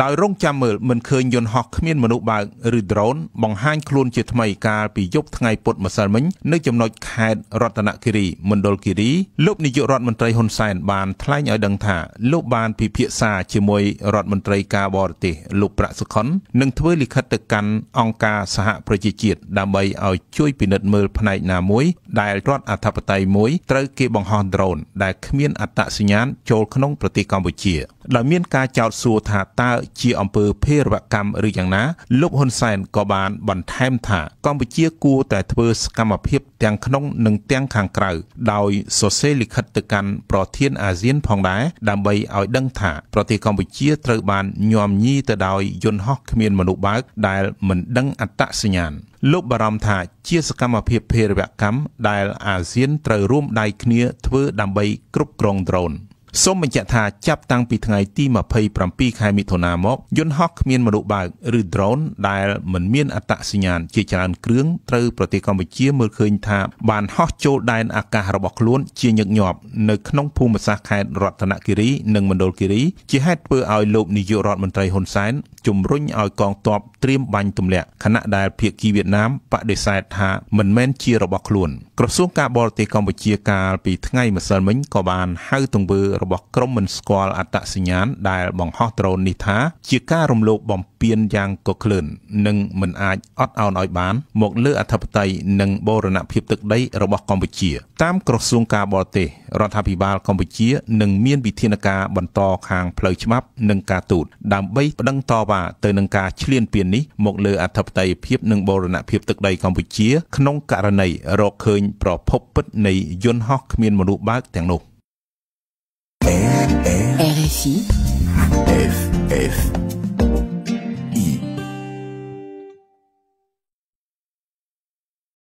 ដោយរងចាំមើលមិនឃើញយន្តហោះគ្មានមនុស្សបើកឬ drone បង្ហាញខ្លួនជាថ្មីកាលពីយប់ថ្ងៃពុធម្សិលមិញនៅចំណុចខេត្តរតនគិរីមណ្ឌលគិរីលោកនាយករដ្ឋមន្ត្រីហ៊ុនសែនបានថ្លែងឲ្យដឹងថាលោកបានពិភាក្សាជាមួយរដ្ឋមន្ត្រីការបរទេសលោកប្រាក់សុខុននិងធ្វើលិខិតទៅកាន់អង្គការសហប្រជាជាតិដើម្បីឲ្យជួយពិនិត្យមើលផ្នែកណាមួយដែលរដ្ឋអធិបតេយ្យមួយត្រូវគេបង្ហោះ drone ដែលគ្មានអត្តសញ្ញាណចូលក្នុងប្រទេសកម្ពុជាដោយមានការចោទសួរថាតើជាអំពើភេរវកម្មឬយ៉ាងណា លោកហ៊ុនសែនក៏បានបន្ថែមថាកម្ពុជាគួរតែធ្វើសកម្មភាពទាំងក្នុងនិងទាំងខាងក្រៅដោយសរសេរលិខិតទៅកាន់ប្រធាន អាស៊ានផងដែរដើម្បីឲ្យដឹងថា ប្រទេសកម្ពុជាត្រូវបានញោមញីទៅដោយយន្តហោះគ្មានមនុស្សបើក ដែល មិនដឹងអត្តសញ្ញាណលោកបារម្ភថាជាសកម្មភាពភេរវកម្មដែលអាស៊ានត្រូវរួមដៃគ្នាធ្វើដើម្បីគ្រប់គ្រងដ្រូន។សូមបញ្ជាក់ថាចាប់តាំងពីថ្ងៃទី27ខែមិថុនាមក យន្តហោះគ្មានមនុស្សបើកឬ drone ដែលមិនមានអត្តសញ្ញាណជាច្រើនគ្រឿងត្រូវប្រទេសកម្ពុជាមើលឃើញថាបានហោះចូលដែនអាកាសរបស់ខ្លួនជាញឹកញាប់នៅក្នុងភូមិសាស្ត្រខេត្តរតនគិរីនិងមណ្ឌលគិរីជាហេតុធ្វើឲ្យលោកនាយករដ្ឋមន្ត្រីហ៊ុនសែនជំរុញឲ្យកងទ័ពត្រៀមបាញ់ទម្លាក់ខណៈដែលភៀកគីវៀតណាមបដិសេធថា មិនមែនជារបស់ខ្លួន។ក្រសួងការបរទេសកម្ពុជាកាលពីថ្ងៃម្សិលមិញក៏បានហៅទង្វើរបស់ក្រុមមិនស្គាល់អត្តសញ្ញាណដែលបង្ហោះដ្រូននេះថាជាការរំលោភបំពានយ៉ាងកក្លឿននិងមិនអាចអត់ឱនឲ្យបានមកលើអធិបតេយ្យនិងបូរណភាពទឹកដីរបស់កម្ពុជាតាមក្រសួងការបរទេសរដ្ឋាភិបាលកម្ពុជានឹងមានវិធានការបន្តខាងផ្លូវច្បាប់និងការទូតដើម្បីបដិងតវ៉ាទៅនឹងការឈ្លានពាននេះមកលើអធិបតេយ្យភាពនិងបូរណភាពទឹកដីកម្ពុជាក្នុងករណីរកឃើញប្រភពពិតនៃយន្តហោះគ្មានមនុស្សបើកទាំងនោះ RFI FF